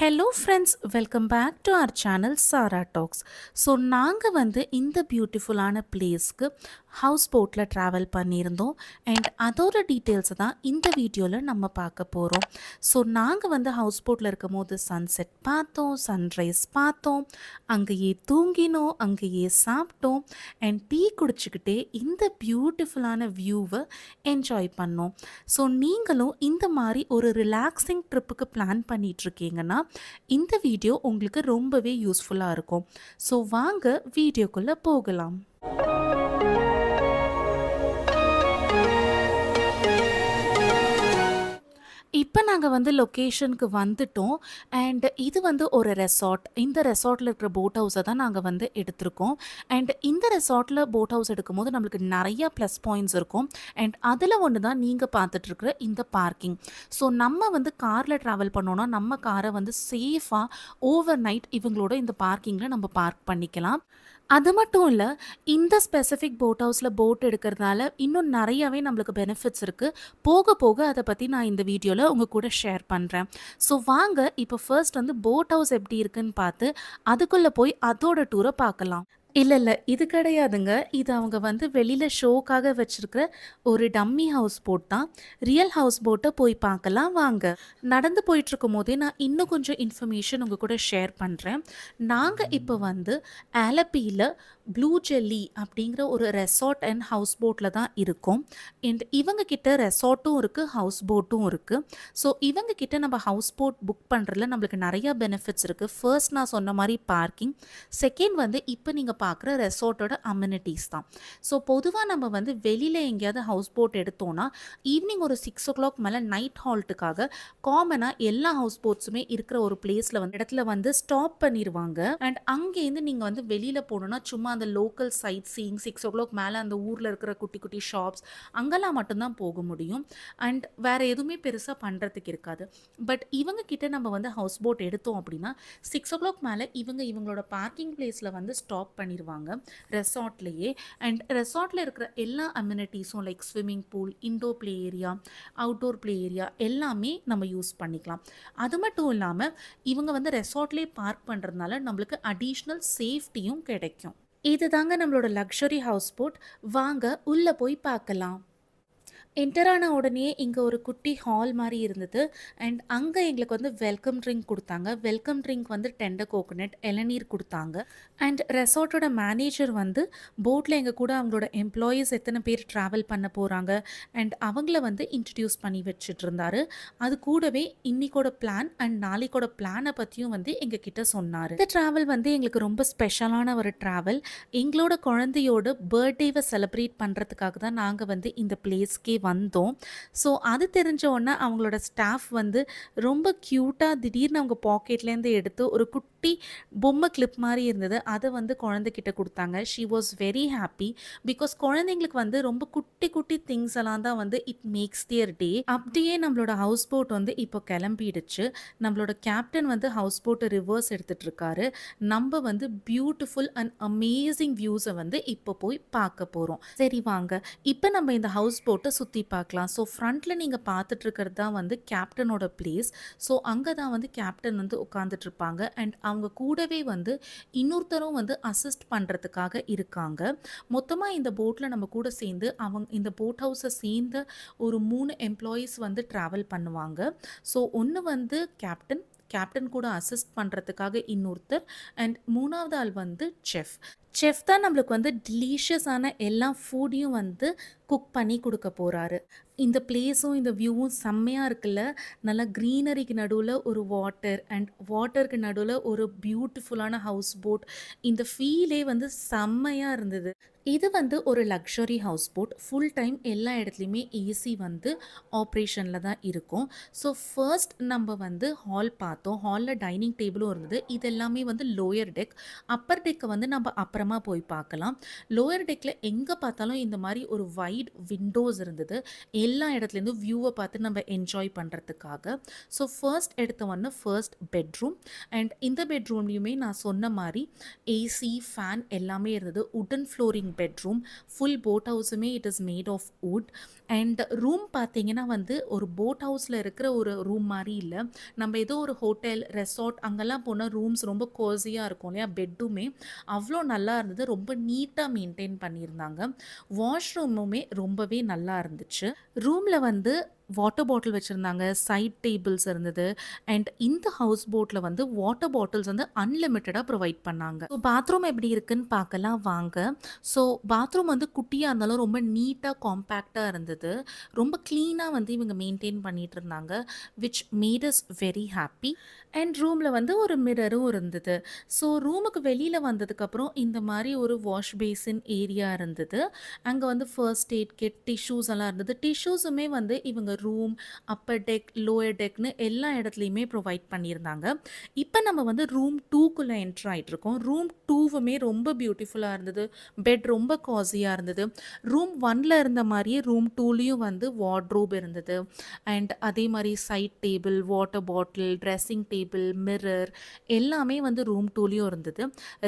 hello friends welcome back to our channel Sara Talks so நாங்கள் வந்து இந்த பியூட்டிஃபுல்லான பிளேஸ்க்கு ஹவுஸ் போட்டில் ட்ராவல் பண்ணியிருந்தோம் அண்ட் அதோட டீட்டெயில்ஸை தான் இந்த வீடியோவில் நம்ம பார்க்க போகிறோம் ஸோ நாங்கள் வந்து ஹவுஸ் போட்டில் இருக்கும் போது சன்செட் பார்த்தோம் சன்ரைஸ் பார்த்தோம் அங்கேயே தூங்கினோம் அங்கேயே சாப்பிட்டோம் அண்ட் டீ குடிச்சுக்கிட்டே இந்த பியூட்டிஃபுல்லான வியூவை என்ஜாய் பண்ணோம் ஸோ நீங்களும் இந்த மாதிரி ஒரு ரிலாக்ஸிங் ட்ரிப்புக்கு பிளான் பண்ணிகிட்ருக்கீங்கன்னா இந்த வீடியோ உங்களுக்கு ரொம்பவே யூஸ்ஃபுல்லாக இருக்கும் ஸோ வாங்க வீடியோக்குள்ளே போகலாம் இப்போ நாங்கள் வந்து லொக்கேஷனுக்கு வந்துட்டோம் அண்ட் இது வந்து ஒரு ரெசார்ட் இந்த ரெசார்ட்டில் இருக்கிற போட் ஹவுஸை தான் நாங்கள் வந்து எடுத்திருக்கோம் அண்ட் இந்த ரெசார்ட்டில் போட் ஹவுஸ் எடுக்கும்போது நம்மளுக்கு நிறையா ப்ளஸ் பாயிண்ட்ஸ் இருக்கும் அண்ட் அதில் ஒன்று தான் நீங்கள் பார்த்துட்ருக்குற இந்த பார்க்கிங் ஸோ நம்ம வந்து காரில் ட்ராவல் பண்ணோன்னா நம்ம காரை வந்து சேஃபாக ஓவர் நைட் இவங்களோட இந்த பார்க்கிங்கில் நம்ம பார்க் பண்ணிக்கலாம் அது மட்டும் இல்லை இந்த ஸ்பெசிஃபிக் போட் ஹவுஸில் போட் எடுக்கிறதுனால இன்னும் நிறையாவே நம்மளுக்கு பெனிஃபிட்ஸ் இருக்குது போக போக அதை பற்றி நான் இந்த வீடியோவில் உங்கள் கூட ஷேர் பண்ணுறேன் ஸோ வாங்க இப்போ ஃபர்ஸ்ட் வந்து போட் ஹவுஸ் எப்படி இருக்குன்னு பார்த்து அதுக்குள்ளே போய் அதோட டூரை பார்க்கலாம் இல்லை இல்லை இது கிடையாதுங்க இது அவங்க வந்து வெளியில் ஷோக்காக வச்சுருக்கிற ஒரு டம்மி ஹவுஸ் போட் தான் ரியல் ஹவுஸ் போட்டை போய் பார்க்கலாம் வாங்க நடந்து போயிட்டுருக்கும் போதே நான் இன்னும் கொஞ்சம் இன்ஃபர்மேஷன் உங்கள் கூட ஷேர் பண்ணுறேன் நாங்கள் இப்போ வந்து ஆலப்பியில் ப்ளூ ஜெல்லி அப்படிங்கிற ஒரு ரெசார்ட் அண்ட் ஹவுஸ் போட்டில் தான் இருக்கும் அண்ட் இவங்கக்கிட்ட ரெசார்ட்டும் இருக்குது ஹவுஸ் போட்டும் இருக்குது ஸோ இவங்கக்கிட்ட நம்ம ஹவுஸ் போட் புக் பண்ணுறதுல நம்மளுக்கு நிறையா பெனிஃபிட்ஸ் இருக்குது ஃபர்ஸ்ட் நான் சொன்ன மாதிரி பார்க்கிங் செகண்ட் வந்து இப்போ நீங்கள் பார்க்குற ரெசார்ட்டோட அம்யூனிட்டிஸ் தான் ஸோ பொதுவாக நம்ம வந்து வெளியில் எங்கேயாவது ஹவுஸ் போட் எடுத்தோன்னா ஈவினிங் ஒரு சிக்ஸ் ஓ கிளாக் மேலே நைட் ஹால்ட்டுக்காக காமனாக எல்லா ஹவுஸ் போட்ஸுமே இருக்கிற ஒரு பிளேஸில் வந்து இடத்துல வந்து ஸ்டாப் பண்ணிடுவாங்க அண்ட் அங்கேருந்து நீங்கள் வந்து வெளியில் போகணுன்னா சும்மா அந்த local sightseeing six o'clock மேலே அந்த ஊரில் இருக்கிற குட்டி குட்டி ஷாப்ஸ் அங்கெல்லாம் மட்டும்தான் போக முடியும் அண்ட் வேறு எதுவுமே பெருசாக பண்ணுறதுக்கு இருக்காது பட் இவங்க கிட்ட நம்ம வந்து ஹவுஸ் போட் எடுத்தோம் அப்படின்னா சிக்ஸ் ஓ கிளாக் மேலே இவங்க இவங்களோட பார்க்கிங் பிளேஸில் வந்து ஸ்டாப் பண்ணிடுவாங்க ரெசார்ட்லேயே அண்ட் ரெசார்ட்டில் இருக்கிற எல்லா அம்யூனிட்டிஸும் like swimming pool indoor play area outdoor play area எல்லாமே நம்ம யூஸ் பண்ணிக்கலாம் அது மட்டும் இல்லாமல் இவங்க வந்து ரெசார்ட்லேயே பார்க் பண்ணுறதுனால நம்மளுக்கு அடிஷ்னல் சேஃப்டியும் கிடைக்கும் இது தாங்க நம்மளோட லக்ஷரி ஹவுஸ் போட் வாங்க உள்ளே போய் பார்க்கலாம் என்டர் ஆன உடனே இங்கே ஒரு குட்டி ஹால் மாதிரி இருந்தது அண்ட் அங்கே எங்களுக்கு வந்து வெல்கம் ட்ரிங்க் கொடுத்தாங்க வெல்கம் ட்ரிங்க் வந்து டெண்டர் கோகோனட் இளநீர் கொடுத்தாங்க அண்ட் ரெசார்ட்டோட மேனேஜர் வந்து போட்டில் எங்கள் கூட அவங்களோட எம்ப்ளாயீஸ் எத்தனை பேர் ட்ராவல் பண்ண போகிறாங்க அண்ட் அவங்கள வந்து இன்ட்ரடியூஸ் பண்ணி வச்சுட்டு இருந்தார் அது கூடவே இன்னிக்கோட பிளான் அண்ட் நாளைக்கோட பிளானை பற்றியும் வந்து எங்கள் கிட்ட சொன்னார் இந்த ட்ராவல் வந்து எங்களுக்கு ரொம்ப ஸ்பெஷலான ஒரு ட்ராவல் எங்களோட குழந்தையோட பர்த்டேவை செலிப்ரேட் பண்ணுறதுக்காக தான் நாங்கள் வந்து இந்த பிளேஸ்க்கே வந்தோம் ஸோ அது தெரிஞ்ச உடனே அவங்களோட ஸ்டாஃப் வந்து ரொம்ப க்யூட்டாக திடீர்னு அவங்க பாக்கெட்லேருந்து எடுத்து ஒரு குட்டி பொம்மை கிளிப் மாதிரி இருந்தது அதை வந்து குழந்தைக்கிட்ட கொடுத்தாங்க she was very happy because குழந்தைங்களுக்கு வந்து ரொம்ப குட்டி குட்டி திங்ஸ் எல்லாம் தான் வந்து இட் மேக்ஸ் தியர் டே அப்படியே நம்மளோட ஹவுஸ் போட் வந்து இப்போ கிளம்பிடுச்சு நம்மளோட கேப்டன் வந்து ஹவுஸ் போட்டை ரிவர்ஸ் எடுத்துகிட்டு இருக்காரு நம்ம வந்து பியூட்டிஃபுல் அண்ட் அமேசிங் வியூஸை வந்து இப்போ போய் பார்க்க போகிறோம் சரி வாங்க இப்போ நம்ம இந்த ஹவுஸ் போட்டை சுற்றி சுற்றி பார்க்கலாம் ஸோ ஃப்ரண்ட்டில் நீங்கள் பார்த்துட்ருக்கிறது தான் வந்து கேப்டனோட பிளேஸ் ஸோ அங்கே தான் வந்து கேப்டன் வந்து உட்காந்துட்ருப்பாங்க அண்ட் அவங்க கூடவே வந்து இன்னொருத்தரும் வந்து அசிஸ்ட் பண்ணுறதுக்காக இருக்காங்க மொத்தமாக இந்த போட்டில் நம்ம கூட சேர்ந்து அவங்க இந்த போட் ஹவுஸை சேர்ந்த ஒரு மூணு எம்ப்ளாயீஸ் வந்து ட்ராவல் பண்ணுவாங்க ஸோ ஒன்று வந்து கேப்டன் கேப்டன் கூட அசிஸ்ட் பண்ணுறதுக்காக இன்னொருத்தர் அண்ட் மூணாவது ஆள் வந்து செஃப் செஃப் தான் நம்மளுக்கு வந்து டிலீஷியஸான எல்லா ஃபுட்டையும் வந்து குக் பண்ணி கொடுக்க போகிறாரு இந்த பிளேஸும் இந்த வியூவும் செம்மையாக இருக்குல்ல நல்லா க்ரீனரிக்கு நடுவில் ஒரு வாட்டர் அண்ட் வாட்டருக்கு நடுவில் ஒரு பியூட்டிஃபுல்லான ஹவுஸ் போட் இந்த ஃபீலே வந்து செம்மையாக இருந்தது இது வந்து ஒரு luxury house boat full time எல்லா இடத்துலையுமே ஏசி வந்து ஆப்ரேஷனில் தான் இருக்கும் ஸோ ஃபர்ஸ்ட் நம்ம வந்து ஹால் பார்த்தோம் ஹாலில் டைனிங் டேபிளும் இருந்தது இது எல்லாமே வந்து லோயர் டெக் அப்பர் டெக்கை வந்து நம்ம அப்புறமா போய் பார்க்கலாம் லோயர் டெக்கில் எங்கே பார்த்தாலும் இந்த மாதிரி ஒரு வைட் விண்டோஸ் இருந்தது எல்லா இடத்துலேருந்து வியூவை பார்த்து நம்ம என்ஜாய் பண்ணுறதுக்காக ஸோ ஃபர்ஸ்ட் எடுத்த ஒன்று ஃபர்ஸ்ட் பெட்ரூம் அண்ட் இந்த பெட்ரூம்லேயுமே நான் சொன்ன மாதிரி ஏசி ஃபேன் எல்லாமே இருந்தது உடன் ஃப்ளோரிங் பெட்ரூம் ஃபுல் போட் ஹவுஸுமே it is made of wood and room பார்த்தீங்கன்னா வந்து ஒரு போட் ஹவுஸில் இருக்கிற ஒரு ரூம் மாதிரி இல்லை நம்ம ஏதோ ஒரு ஹோட்டல் ரெசார்ட் அங்கெல்லாம் போனால் ரூம்ஸ் ரொம்ப கோசியாக இருக்கும் இல்லையா பெட்டுமே அவ்வளோ நல்லா இருந்தது ரொம்ப நீட்டாக மெயின்டைன் பண்ணியிருந்தாங்க வாஷ்ரூமுமே ரொம்பவே நல்லா இருந்துச்சு ரூமில் வந்து வாட்டர் பாட்டில் வச்சுருந்தாங்க சைட் டேபிள்ஸ் இருந்தது அண்ட் இந்த ஹவுஸ் போட்டில் வந்து வாட்டர் பாட்டில்ஸ் வந்து அன்லிமிட்டடாக ப்ரொவைட் பண்ணாங்க ஸோ பாத்ரூம் எப்படி இருக்குன்னு பார்க்கலாம் வாங்க ஸோ பாத்ரூம் வந்து குட்டியாக இருந்தாலும் ரொம்ப நீட்டாக காம்பேக்டாக இருந்தது ரொம்ப க்ளீனாக வந்து இவங்க மெயின்டைன் பண்ணிகிட்டு இருந்தாங்க which made us very happy and ரூமில் வந்து ஒரு மிரரும் இருந்தது ஸோ ரூமுக்கு வெளியில் வந்ததுக்கப்புறம் இந்த மாதிரி ஒரு வாஷ் பேசின் ஏரியா இருந்தது அங்கே வந்து ஃபர்ஸ்ட் எய்ட் கிட் டிஷ்யூஸ் எல்லாம் இருந்தது டிஷ்யூஸுமே வந்து இவங்க ரூம் அப்பர் டெக் லோயர் டெக்னு எல்லா இடத்துலையுமே ப்ரொவைட் பண்ணியிருந்தாங்க இப்போ நம்ம வந்து ரூம் டூக்குள்ளே என்ட்ரு ஆகிட்ருக்கோம் ரூம் டூவுமே ரொம்ப பியூட்டிஃபுல்லாக இருந்தது பெட் ரொம்ப காசியாக இருந்தது ரூம் ஒனில் இருந்த மாதிரியே ரூம் டூலேயும் வந்து வார்ட்ரோப் இருந்தது அண்ட் அதே மாதிரி side table water bottle dressing table mirror எல்லாமே வந்து ரூம் டூலேயும் இருந்தது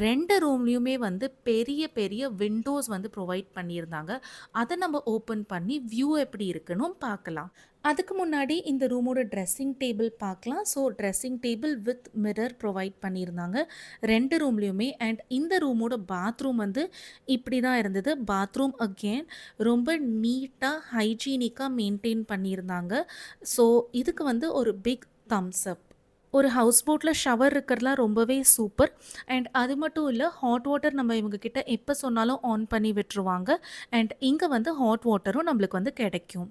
ரெண்டு ரூம்லேயுமே வந்து பெரிய பெரிய விண்டோஸ் வந்து ப்ரொவைட் பண்ணியிருந்தாங்க அதை நம்ம ஓப்பன் பண்ணி வியூ எப்படி இருக்குன்னு பார்க்கலாம் அதுக்கு முன்னாடி இந்த ரூமோட ட்ரெஸ்ஸிங் டேபிள் பார்க்கலாம் so dressing table with mirror provide பண்ணியிருந்தாங்க ரெண்டு ரூம்லேயுமே அண்ட் இந்த ரூமோட பாத்ரூம் வந்து இப்படி தான் இருந்தது பாத்ரூம் அகெயின் ரொம்ப நீட்டாக ஹைஜீனிக்காக மெயின்டைன் பண்ணியிருந்தாங்க ஸோ இதுக்கு வந்து ஒரு பிக் தம்ஸ் அப் ஒரு ஹவுஸ் போட்டில் ஷவர் இருக்கிறதுலாம் ரொம்பவே சூப்பர் அண்ட் அது மட்டும் இல்லை ஹாட் வாட்டர் நம்ம இவங்கக்கிட்ட எப்போ சொன்னாலும் ஆன் பண்ணி விட்டுருவாங்க அண்ட் இங்கே வந்து ஹாட் வாட்டரும் நம்மளுக்கு வந்து கிடைக்கும்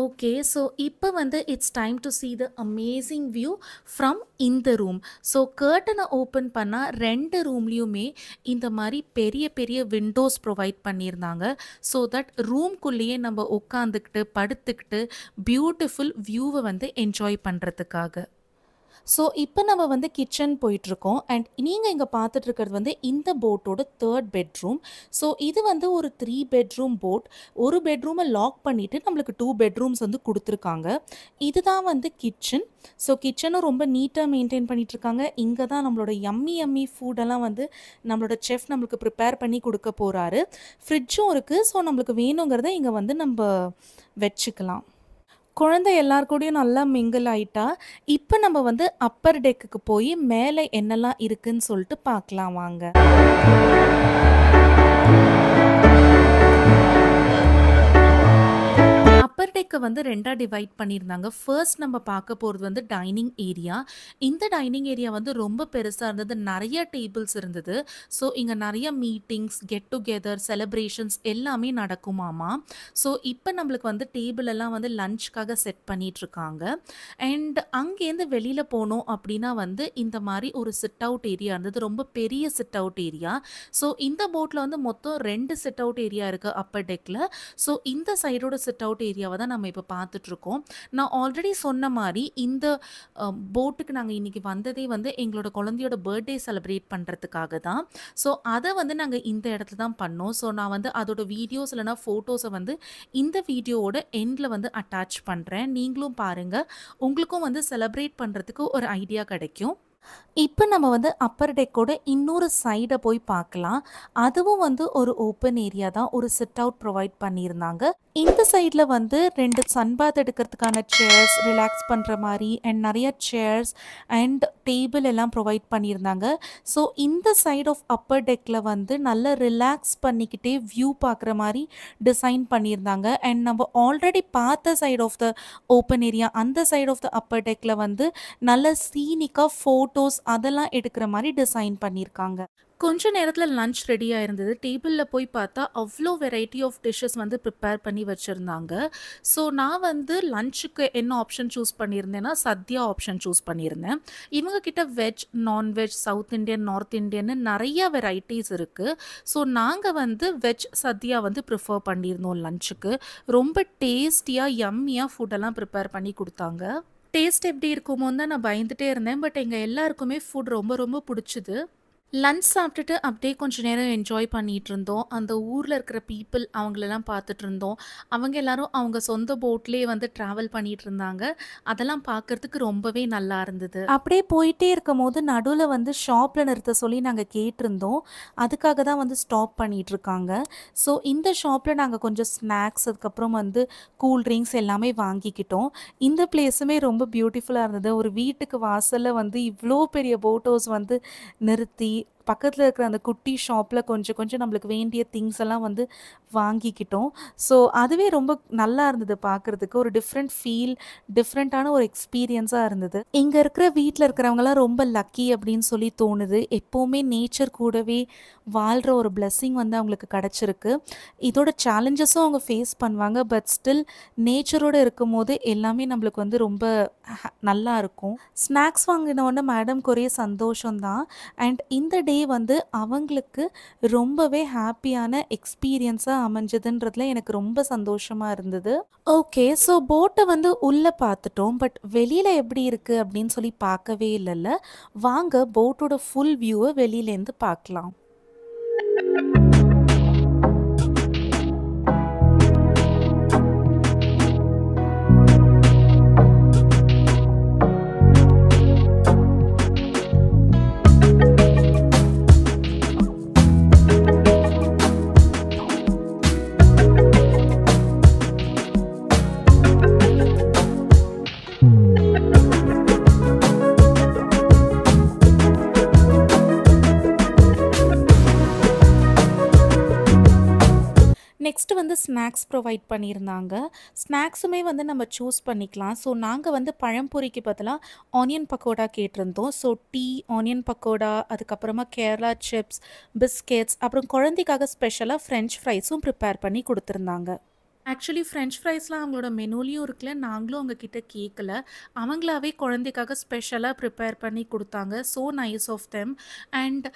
ஓகே ஸோ இப்போ வந்து it's time to see the amazing view from இந்த ரூம் ஸோ கேர்டனை ஓப்பன் பண்ணால் ரெண்டு ரூம்லேயுமே இந்த மாதிரி பெரிய பெரிய விண்டோஸ் ப்ரொவைட் பண்ணியிருந்தாங்க ஸோ தட் ரூம்குள்ளேயே நம்ம உட்காந்துக்கிட்டு படுத்துக்கிட்டு பியூட்டிஃபுல் வியூவை வந்து என்ஜாய் பண்ணுறதுக்காக ஸோ இப்போ நம்ம வந்து கிச்சன் போயிட்டுருக்கோம் அண்ட் நீங்கள் இங்கே பார்த்துட்டு இருக்கிறது வந்து இந்த போட்டோட தேர்ட் பெட்ரூம் ஸோ இது வந்து ஒரு த்ரீ பெட்ரூம் போட் ஒரு பெட்ரூமை லாக் பண்ணிவிட்டு நம்மளுக்கு டூ பெட்ரூம்ஸ் வந்து கொடுத்துருக்காங்க இதுதான் வந்து கிச்சன் ஸோ கிச்சனும் ரொம்ப நீட்டாக மெயின்டைன் பண்ணிகிட்ருக்காங்க இங்கே தான் நம்மளோட எம்மி எம்மி ஃபுட்டெல்லாம் வந்து நம்மளோட செஃப் நம்மளுக்கு ப்ரிப்பேர் பண்ணி கொடுக்க போகிறாரு ஃப்ரிட்ஜும் இருக்குது ஸோ நம்மளுக்கு வேணுங்கிறத இங்கே வந்து நம்ம வச்சுக்கலாம் குழந்தை எல்லார் கூடயும் நல்லா மிங்கிள் ஆயிட்டா இப்போ நம்ம வந்து அப்பர் டெக்குக்கு போய் மேலே என்னெல்லாம் இருக்குன்னு சொல்லிட்டு பார்க்கலாம் வாங்க அப்பர் டெக்கை வந்து ரெண்டாக டிவைட் பண்ணியிருந்தாங்க ஃபர்ஸ்ட் நம்ம பார்க்க போகிறது வந்து டைனிங் ஏரியா இந்த டைனிங் ஏரியா வந்து ரொம்ப பெருசாக இருந்தது நிறைய டேபிள்ஸ் இருந்தது ஸோ இங்கே நிறைய மீட்டிங்ஸ் கெட் டுகெதர் செலிப்ரேஷன்ஸ் எல்லாமே நடக்குமாமா ஸோ இப்போ நம்மளுக்கு வந்து டேபிள் எல்லாம் வந்து லஞ்சுக்காக செட் பண்ணிகிட்ருக்காங்க அண்ட் அங்கேருந்து வெளியில் போனோம் அப்படின்னா வந்து இந்த மாதிரி ஒரு சிட் அவுட் ஏரியா இருந்தது ரொம்ப பெரிய சிட் அவுட் ஏரியா ஸோ இந்த போட்டில் வந்து மொத்தம் ரெண்டு சிட் அவுட் ஏரியா இருக்குது அப்பர் டெக்கில் ஸோ இந்த சைடோட சிட் அவுட் ஏரியா ஏரியாவை தான் நம்ம இப்போ பார்த்துட்ருக்கோம் நான் ஆல்ரெடி சொன்ன மாதிரி இந்த போட்டுக்கு நாங்கள் இன்றைக்கி வந்ததே வந்து எங்களோட குழந்தையோட பர்த்டே செலிப்ரேட் பண்ணுறதுக்காக தான் ஸோ அதை வந்து நாங்கள் இந்த இடத்துல தான் பண்ணோம் ஸோ நான் வந்து அதோட வீடியோஸ் இல்லைனா ஃபோட்டோஸை வந்து இந்த வீடியோவோட எண்டில் வந்து அட்டாச் பண்ணுறேன் நீங்களும் பாருங்கள் உங்களுக்கும் வந்து செலிப்ரேட் பண்ணுறதுக்கு ஒரு ஐடியா கிடைக்கும் இப்போ நம்ம வந்து அப்பர் டெக்கோட இன்னொரு சைடை போய் பார்க்கலாம் அதுவும் வந்து ஒரு ஓப்பன் ஏரியா தான் ஒரு சிட் அவுட் ப்ரொவைட் பண்ணியிருந்தாங்க இந்த சைடில் வந்து ரெண்டு சன்பாத் எடுக்கிறதுக்கான சேர்ஸ் ரிலாக்ஸ் பண்ணுற மாதிரி அண்ட் நிறைய சேர்ஸ் அண்ட் டேபிள் எல்லாம் ப்ரொவைட் பண்ணியிருந்தாங்க ஸோ இந்த சைட் ஆஃப் அப்பர் டெக்கில் வந்து நல்லா ரிலாக்ஸ் பண்ணிக்கிட்டே வியூ பார்க்குற மாதிரி டிசைன் பண்ணியிருந்தாங்க அண்ட் நம்ம ஆல்ரெடி பார்த்த side of the open area அந்த சைட் ஆஃப் த அப்பர் டெக்கில் வந்து நல்ல சீனிக்காக ஃபோட்டோஸ் அதெல்லாம் எடுக்கிற மாதிரி டிசைன் பண்ணியிருக்காங்க கொஞ்ச நேரத்தில் லன்ச் ரெடியாக இருந்தது டேபிளில் போய் பார்த்தா அவ்வளோ வெரைட்டி ஆஃப் டிஷ்ஷஸ் வந்து ப்ரிப்பேர் பண்ணி வச்சுருந்தாங்க ஸோ நான் வந்து லன்ச்சுக்கு என்ன ஆப்ஷன் சூஸ் பண்ணியிருந்தேன்னா சத்யா ஆப்ஷன் சூஸ் பண்ணியிருந்தேன் இவங்கக்கிட்ட veg non veg south Indian north இண்டியன்னு நிறைய வெரைட்டிஸ் இருக்குது ஸோ நாங்கள் வந்து வெஜ் சத்யா வந்து ப்ரிஃபர் பண்ணியிருந்தோம் லன்ச்சுக்கு ரொம்ப டேஸ்டியாக யம்மியாக ஃபுட்டெல்லாம் ப்ரிப்பேர் பண்ணி கொடுத்தாங்க டேஸ்ட் எப்படி இருக்குமோன்னு தான் நான் பயந்துகிட்டே இருந்தேன் பட் எங்கள் எல்லாருக்குமே ஃபுட் ரொம்ப ரொம்ப பிடிச்சிது லன்ச் சாப்பிட்டுட்டு அப்படியே கொஞ்சம் நேரம் என்ஜாய் பண்ணிகிட்டு இருந்தோம் அந்த ஊரில் இருக்கிற பீப்புள் அவங்களெல்லாம் பார்த்துட்டு இருந்தோம் அவங்க எல்லாரும் அவங்க சொந்த போட்லேயே வந்து ட்ராவல் பண்ணிட்டு இருந்தாங்க அதெல்லாம் பார்க்கறதுக்கு ரொம்பவே நல்லா இருந்தது அப்படியே போயிட்டே இருக்கும் போது நடுவில் வந்து ஷாப்பில் நிறுத்த சொல்லி நாங்கள் கேட்டிருந்தோம் அதுக்காக தான் வந்து ஸ்டாப் பண்ணிட்டு இருக்காங்க ஸோ இந்த ஷாப்பில் நாங்கள் கொஞ்சம் ஸ்நாக்ஸ் அதுக்கப்புறம் வந்து கூல் ட்ரிங்க்ஸ் எல்லாமே வாங்கிக்கிட்டோம் இந்த பிளேஸுமே ரொம்ப பியூட்டிஃபுல்லாக இருந்தது ஒரு வீட்டுக்கு வாசலில் வந்து இவ்வளோ பெரிய போட்டோஸ் வந்து நிறுத்தி be பக்கத்தில் இருக்கிற அந்த குட்டி ஷாப்பில் கொஞ்சம் கொஞ்சம் நம்மளுக்கு வேண்டிய திங்ஸ் எல்லாம் வந்து வாங்கிக்கிட்டோம் ஸோ அதுவே ரொம்ப நல்லா இருந்தது பார்க்குறதுக்கு ஒரு டிஃப்ரெண்ட் ஃபீல் டிஃப்ரெண்ட்டான ஒரு எக்ஸ்பீரியன்ஸாக இருந்தது இங்கே இருக்கிற வீட்டில் இருக்கிறவங்களாம் ரொம்ப லக்கி அப்படின்னு சொல்லி தோணுது எப்போவுமே நேச்சர் கூடவே வாழ்கிற ஒரு பிளெஸ்ஸிங் வந்து அவங்களுக்கு கிடச்சிருக்கு இதோட சேலஞ்சஸும் அவங்க ஃபேஸ் பண்ணுவாங்க பட் ஸ்டில் நேச்சரோடு இருக்கும் போது எல்லாமே நம்மளுக்கு வந்து ரொம்ப நல்லா இருக்கும் ஸ்நாக்ஸ் வாங்கினவொன்னே மேடம் ஒரே சந்தோஷம்தான் அண்ட் இந்த டே வந்து அவங்களுக்கு ரொம்பவே ஹாப்பியான எக்ஸ்பீரியன்ஸாக அமைஞ்சதுன்றதுல எனக்கு ரொம்ப சந்தோஷமாக இருந்தது ஓகே ஸோ போட்டை வந்து உள்ளே பார்த்துட்டோம் பட் வெளியில் எப்படி இருக்குது அப்படின்னு சொல்லி பார்க்கவே இல்லைல்ல வாங்க போட்டோட ஃபுல் வியூவை வெளியிலேருந்து பார்க்கலாம் நெக்ஸ்ட் வந்து ஸ்நாக்ஸ் ப்ரொவைட் பண்ணியிருந்தாங்க ஸ்நாக்ஸுமே வந்து நம்ம சூஸ் பண்ணிக்கலாம் ஸோ நாங்கள் வந்து பழம்பூரிக்கு பதிலாக ஆனியன் பக்கோடா கேட்டிருந்தோம் ஸோ டீ ஆனியன் பக்கோடா அதுக்கப்புறமா கேரளா சிப்ஸ் பிஸ்கெட்ஸ் அப்புறம் குழந்தைக்காக ஸ்பெஷலாக ஃப்ரெஞ்ச் ஃப்ரைஸும் ப்ரிப்பேர் பண்ணி கொடுத்துருந்தாங்க ஆக்சுவலி ஃப்ரெஞ்ச் ஃப்ரைஸ்லாம் அவங்களோட மெனுலையும் இருக்கல நாங்களும் அவங்கக்கிட்ட கேட்கல அவங்களாவே குழந்தைக்காக ஸ்பெஷலாக ப்ரிப்பேர் பண்ணி கொடுத்தாங்க so nice of them and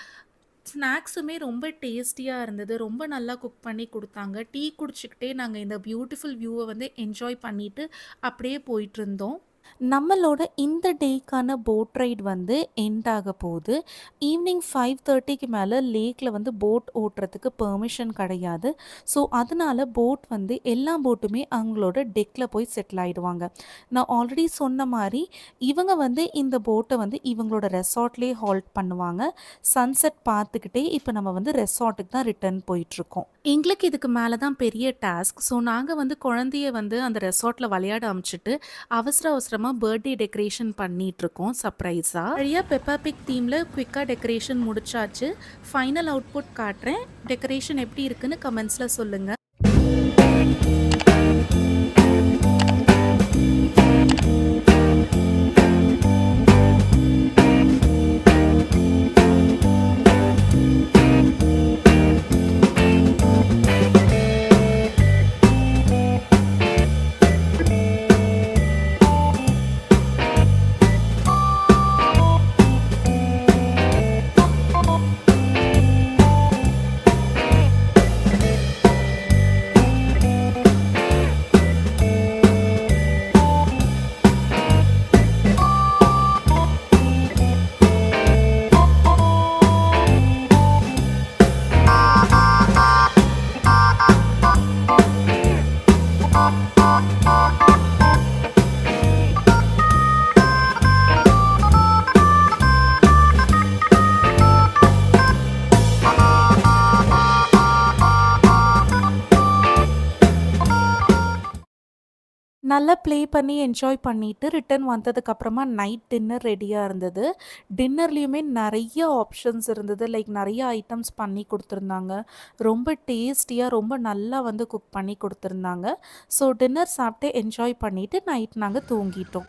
ஸ்நாக்ஸுமே ரொம்ப டேஸ்டியாக இருந்தது ரொம்ப நல்லா குக் பண்ணி கொடுத்தாங்க டீ குடிச்சிக்கிட்டே நாங்கள் இந்த பியூட்டிஃபுல் வியூவை வந்து என்ஜாய் பண்ணிவிட்டு அப்படியே போயிட்டுருந்தோம் நம்மளோட இந்த டேக்கான போட் ரைட் வந்து எண்ட் ஆக போகுது ஈவினிங் ஃபைவ் தேர்ட்டிக்கு மேலே லேக்கில் வந்து போட் ஓட்டுறதுக்கு பெர்மிஷன் கிடையாது ஸோ அதனால் போட் வந்து எல்லா போட்டுமே அவங்களோட டெக்கில் போய் செட்டில் ஆகிடுவாங்க நான் ஆல்ரெடி சொன்ன மாதிரி இவங்க வந்து இந்த போட்டை வந்து இவங்களோட ரெசார்ட்லேயே ஹால்ட் பண்ணுவாங்க சன்செட் பார்த்துக்கிட்டே இப்போ நம்ம வந்து ரெசார்ட்டுக்கு தான் ரிட்டர்ன் போயிட்டுருக்கோம் எங்களுக்கு இதுக்கு மேலே தான் பெரிய டாஸ்க் ஸோ நாங்கள் வந்து குழந்தைய வந்து அந்த ரெசார்ட்டில் விளையாட அமைச்சிட்டு அவசர அவசர அவசரமாக பர்த்டே டெக்கரேஷன் இருக்கோம் சர்ப்ரைஸா நிறையா பெப்பா பிக் தீம்ல குவிக்கா டெக்கரேஷன் முடிச்சாச்சு ஃபைனல் அவுட்புட் காட்டுறேன் டெக்கரேஷன் எப்படி இருக்குன்னு கமெண்ட்ஸ்ல சொல்லுங்க நல்லா ப்ளே பண்ணி என்ஜாய் பண்ணிவிட்டு ரிட்டன் வந்ததுக்கப்புறமா நைட் டின்னர் ரெடியாக இருந்தது டின்னர்லேயுமே நிறைய ஆப்ஷன்ஸ் இருந்தது லைக் நிறைய ஐட்டம்ஸ் பண்ணி கொடுத்துருந்தாங்க ரொம்ப டேஸ்டியாக ரொம்ப நல்லா வந்து குக் பண்ணி கொடுத்துருந்தாங்க ஸோ டின்னர் சாப்பிட்டு என்ஜாய் பண்ணிவிட்டு நைட் நாங்கள் தூங்கிட்டோம்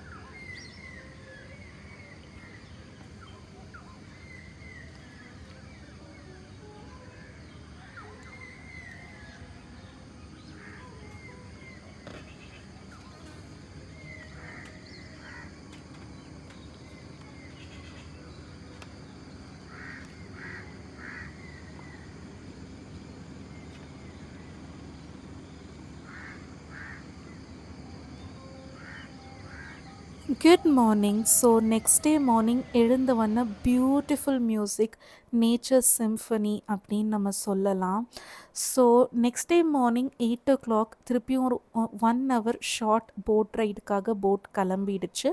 good morning so next day morning எழுந்து வந்த பியூட்டிஃபுல் மியூசிக் நேச்சர் சிம்ஃபனி அப்படின்னு நம்ம சொல்லலாம் so next day morning eight o'clock திருப்பியும் ஒரு ஒன் ஹவர் ஷார்ட் போட் ரைடுக்காக போட் கிளம்பிடுச்சு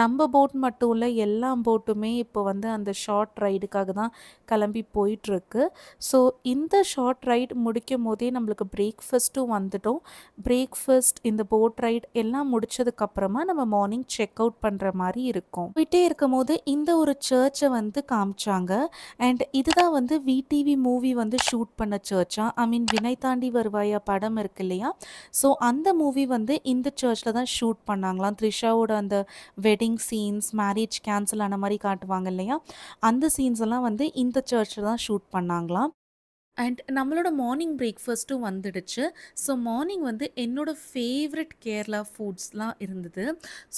நம்ம போட் மட்டும் இல்லை எல்லா போட்டுமே இப்போ வந்து அந்த ஷார்ட் ரைடுக்காக தான் கிளம்பி போயிட்டுருக்கு ஸோ இந்த ஷார்ட் ரைட் முடிக்கும் போதே நம்மளுக்கு பிரேக்ஃபஸ்ட்டும் வந்துட்டோம் பிரேக்ஃபஸ்ட் இந்த போட் ரைட் எல்லாம் முடித்ததுக்கப்புறமா நம்ம மார்னிங் செக் அவுட் அவுட் பண்ணுற மாதிரி இருக்கும் போயிட்டே இருக்கும் போது இந்த ஒரு சர்ச்சை வந்து காமிச்சாங்க அண்ட் இதுதான் வந்து விடிவி மூவி வந்து ஷூட் பண்ண சர்ச்சா ஐ மீன் வினய் தாண்டி வருவாயா படம் இருக்கு இல்லையா ஸோ அந்த மூவி வந்து இந்த சர்ச்சில் தான் ஷூட் பண்ணாங்களாம் த்ரிஷாவோட அந்த வெட்டிங் சீன்ஸ் மேரேஜ் கேன்சல் ஆன மாதிரி காட்டுவாங்க இல்லையா அந்த சீன்ஸ் எல்லாம் வந்து இந்த சர்ச்சில் தான் ஷூட் பண்ணாங்களாம் அண்ட் நம்மளோட மார்னிங் பிரேக்ஃபாஸ்ட்டும் வந்துடுச்சு ஸோ மார்னிங் வந்து என்னோட ஃபேவரட் கேரளா ஃபுட்ஸ்லாம் இருந்தது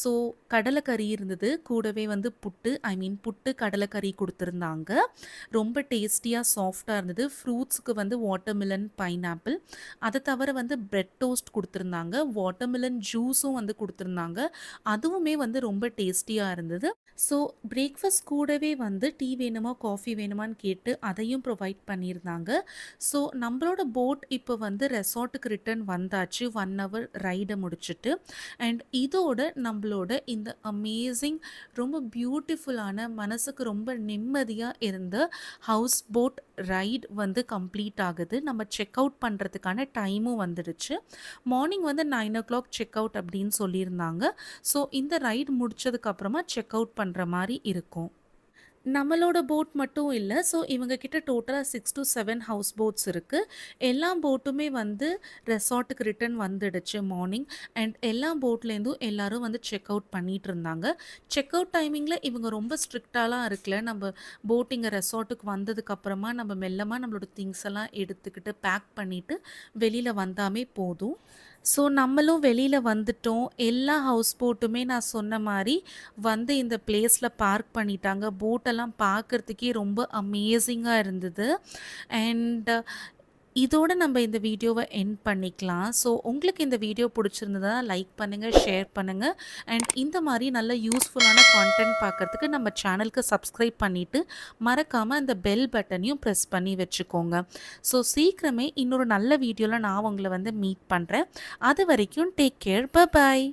ஸோ கடலைக்கறி இருந்தது கூடவே வந்து புட்டு ஐ மீன் புட்டு கடலைக்கறி கொடுத்துருந்தாங்க ரொம்ப டேஸ்டியாக சாஃப்டாக இருந்தது ஃப்ரூட்ஸுக்கு வந்து வாட்டர்மிலன் பைனாப்பிள் அதை தவிர வந்து பிரெட் டோஸ்ட் கொடுத்துருந்தாங்க வாட்டர்மிலன் ஜூஸும் வந்து கொடுத்துருந்தாங்க அதுவுமே வந்து ரொம்ப டேஸ்டியாக இருந்தது ஸோ பிரேக்ஃபாஸ்ட் கூடவே வந்து டீ வேணுமா காஃபி வேணுமான்னு கேட்டு அதையும் ப்ரொவைட் பண்ணியிருந்தாங்க ஸோ நம்மளோட போட் இப்போ வந்து ரெசார்ட்டுக்கு ரிட்டர்ன் வந்தாச்சு ஒன் ஹவர் ரைடை முடிச்சுட்டு அண்ட் இதோட நம்மளோட இந்த அமேசிங் ரொம்ப பியூட்டிஃபுல்லான மனசுக்கு ரொம்ப நிம்மதியாக இருந்த ஹவுஸ் போட் ரைட் வந்து கம்ப்ளீட் ஆகுது நம்ம செக் அவுட் பண்ணுறதுக்கான டைமும் வந்துடுச்சு மார்னிங் வந்து nine o'clock check out அப்படின்னு சொல்லியிருந்தாங்க ஸோ இந்த ரைட் முடித்ததுக்கப்புறமா செக் அவுட் பண்ணுற மாதிரி இருக்கும் நம்மளோட போட் மட்டும் இல்லை ஸோ இவங்கக்கிட்ட டோட்டலாக six to seven house boats இருக்குது எல்லா போட்டுமே வந்து ரெசார்ட்டுக்கு ரிட்டன் வந்துடுச்சு மார்னிங் அண்ட் எல்லா போட்லேருந்தும் எல்லோரும் வந்து செக் அவுட் பண்ணிகிட்டு இருந்தாங்க செக் அவுட் டைமிங்கில் இவங்க ரொம்ப ஸ்ட்ரிக்டாலாம் இருக்கல நம்ம போட் இங்கே ரெசார்ட்டுக்கு வந்ததுக்கப்புறமா நம்ம மெல்லமாக நம்மளோட திங்ஸ் எல்லாம் எடுத்துக்கிட்டு பேக் பண்ணிவிட்டு வெளியில் வந்தாமே போதும் ஸோ நம்மளும் வெளியில் வந்துட்டோம் எல்லா ஹவுஸ் போட்டுமே நான் சொன்ன மாதிரி வந்து இந்த பிளேஸில் பார்க் பண்ணிட்டாங்க போட்டெல்லாம் பார்க்குறதுக்கே ரொம்ப அமேசிங்காக இருந்தது அண்ட் இதோட நம்ம இந்த வீடியோவை என் பண்ணிக்கலாம் ஸோ உங்களுக்கு இந்த வீடியோ பிடிச்சிருந்ததா லைக் பண்ணுங்கள் ஷேர் பண்ணுங்கள் அண்ட் இந்த மாதிரி நல்ல யூஸ்ஃபுல்லான கான்டென்ட் பார்க்குறதுக்கு நம்ம சேனலுக்கு சப்ஸ்கிரைப் பண்ணிவிட்டு மறக்காமல் அந்த பெல் பட்டனையும் ப்ரெஸ் பண்ணி வச்சுக்கோங்க ஸோ சீக்கிரமே இன்னொரு நல்ல வீடியோவில் நான் உங்களை வந்து மீட் பண்ணுறேன் அது வரைக்கும் டேக் கேர் ப பாய்